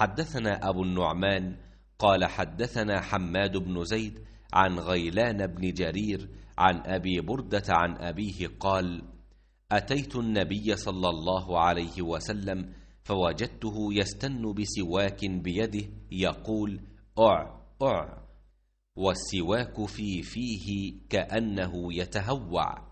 حدثنا أبو النعمان قال حدثنا حماد بن زيد عن غيلان بن جرير عن أبي بردة عن أبيه قال أتيت النبي صلى الله عليه وسلم فوجدته يستن بسواك بيده يقول أع أع والسواك في فيه كأنه يتهوع